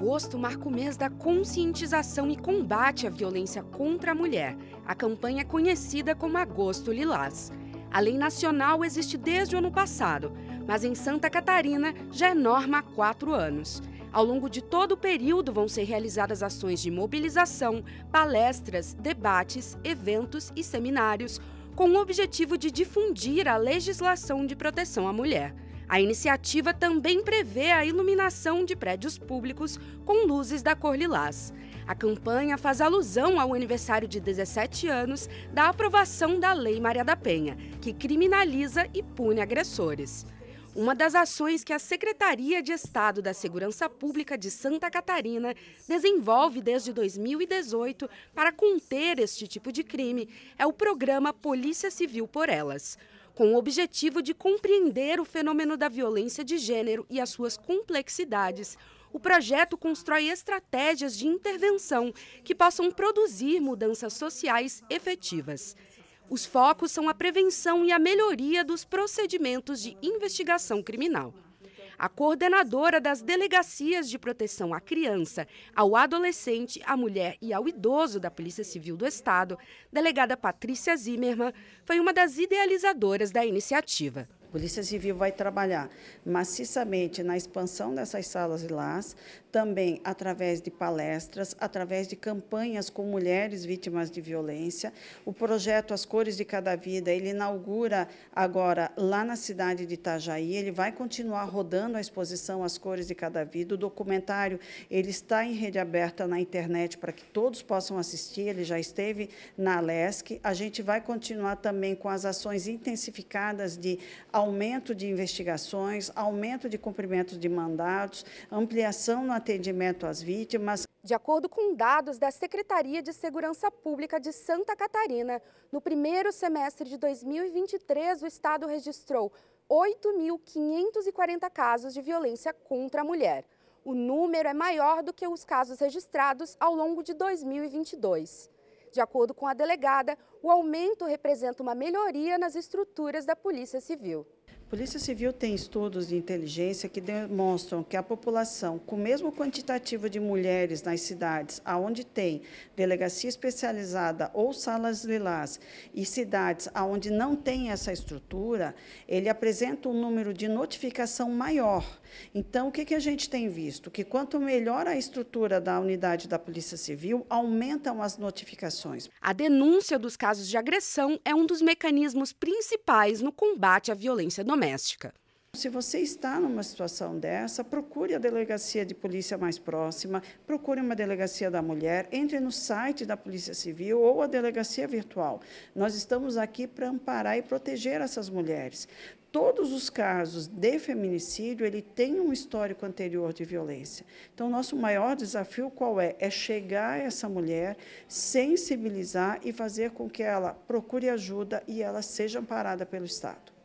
agosto marca o mês da conscientização e combate à violência contra a mulher. A campanha é conhecida como Agosto Lilás. A lei nacional existe desde o ano passado, mas em Santa Catarina já é norma há quatro anos. Ao longo de todo o período vão ser realizadas ações de mobilização, palestras, debates, eventos e seminários, com o objetivo de difundir a legislação de proteção à mulher. A iniciativa também prevê a iluminação de prédios públicos com luzes da cor lilás. A campanha faz alusão ao aniversário de 17 anos da aprovação da Lei Maria da Penha, que criminaliza e pune agressores. Uma das ações que a Secretaria de Estado da Segurança Pública de Santa Catarina desenvolve desde 2018 para conter este tipo de crime é o programa Polícia Civil por Elas com o objetivo de compreender o fenômeno da violência de gênero e as suas complexidades. O projeto constrói estratégias de intervenção que possam produzir mudanças sociais efetivas. Os focos são a prevenção e a melhoria dos procedimentos de investigação criminal a coordenadora das delegacias de proteção à criança, ao adolescente, à mulher e ao idoso da Polícia Civil do Estado, delegada Patrícia Zimmermann, foi uma das idealizadoras da iniciativa. Polícia Civil vai trabalhar maciçamente na expansão dessas salas e las, também através de palestras, através de campanhas com mulheres vítimas de violência. O projeto As Cores de Cada Vida, ele inaugura agora lá na cidade de Itajaí, ele vai continuar rodando a exposição As Cores de Cada Vida. O documentário, ele está em rede aberta na internet para que todos possam assistir, ele já esteve na Alesc. A gente vai continuar também com as ações intensificadas de aumento de investigações, aumento de cumprimento de mandados, ampliação no atendimento às vítimas. De acordo com dados da Secretaria de Segurança Pública de Santa Catarina, no primeiro semestre de 2023, o Estado registrou 8.540 casos de violência contra a mulher. O número é maior do que os casos registrados ao longo de 2022. De acordo com a delegada, o aumento representa uma melhoria nas estruturas da Polícia Civil. Polícia Civil tem estudos de inteligência que demonstram que a população, com o mesmo quantitativo de mulheres nas cidades aonde tem delegacia especializada ou salas lilás e cidades aonde não tem essa estrutura, ele apresenta um número de notificação maior. Então, o que, que a gente tem visto? Que quanto melhor a estrutura da unidade da Polícia Civil, aumentam as notificações. A denúncia dos casos de agressão é um dos mecanismos principais no combate à violência doméstica doméstica. Se você está numa situação dessa, procure a delegacia de polícia mais próxima, procure uma delegacia da mulher, entre no site da Polícia Civil ou a delegacia virtual. Nós estamos aqui para amparar e proteger essas mulheres. Todos os casos de feminicídio, ele tem um histórico anterior de violência. Então, nosso maior desafio qual é? É chegar a essa mulher, sensibilizar e fazer com que ela procure ajuda e ela seja amparada pelo Estado.